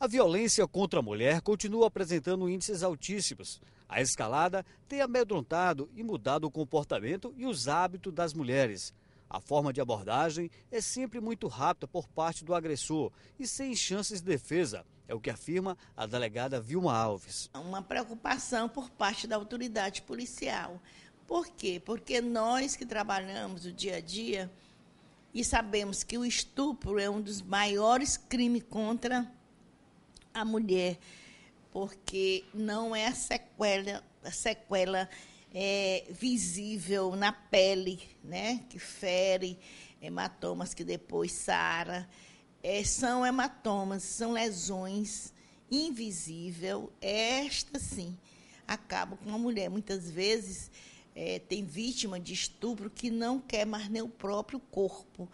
A violência contra a mulher continua apresentando índices altíssimos. A escalada tem amedrontado e mudado o comportamento e os hábitos das mulheres. A forma de abordagem é sempre muito rápida por parte do agressor e sem chances de defesa, é o que afirma a delegada Vilma Alves. Uma preocupação por parte da autoridade policial. Por quê? Porque nós que trabalhamos o dia a dia e sabemos que o estupro é um dos maiores crimes contra a mulher, porque não é a sequela, a sequela é, visível na pele, né? que fere, hematomas que depois sara. É, são hematomas, são lesões invisível. Esta, sim, acaba com a mulher. Muitas vezes é, tem vítima de estupro que não quer mais nem o próprio corpo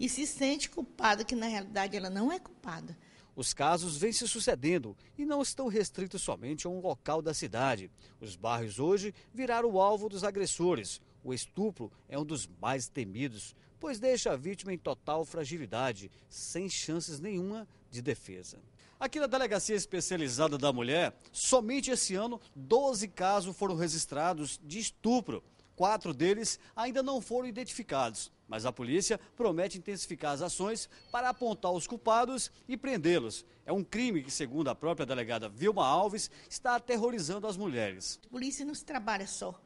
e se sente culpada, que na realidade ela não é culpada. Os casos vêm se sucedendo e não estão restritos somente a um local da cidade. Os bairros hoje viraram o alvo dos agressores. O estupro é um dos mais temidos, pois deixa a vítima em total fragilidade, sem chances nenhuma de defesa. Aqui na Delegacia Especializada da Mulher, somente esse ano, 12 casos foram registrados de estupro quatro deles ainda não foram identificados, mas a polícia promete intensificar as ações para apontar os culpados e prendê-los. É um crime que, segundo a própria delegada Vilma Alves, está aterrorizando as mulheres. A polícia não se trabalha só.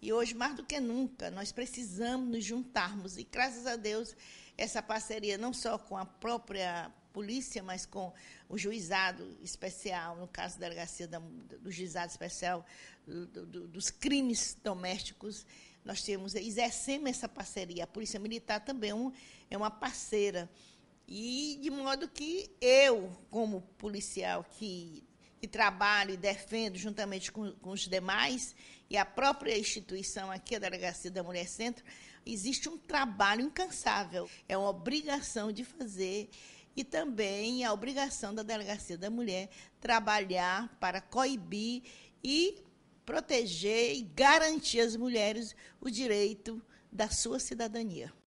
E hoje, mais do que nunca, nós precisamos nos juntarmos. E graças a Deus, essa parceria não só com a própria polícia, mas com o juizado especial, no caso da delegacia da, do juizado especial do, do, dos crimes domésticos, nós temos, exercemos essa parceria. A Polícia Militar também é, um, é uma parceira. E de modo que eu, como policial que, que trabalho e defendo juntamente com, com os demais, e a própria instituição aqui, a Delegacia da Mulher Centro, existe um trabalho incansável. É uma obrigação de fazer e também a obrigação da Delegacia da Mulher trabalhar para coibir e proteger e garantir às mulheres o direito da sua cidadania.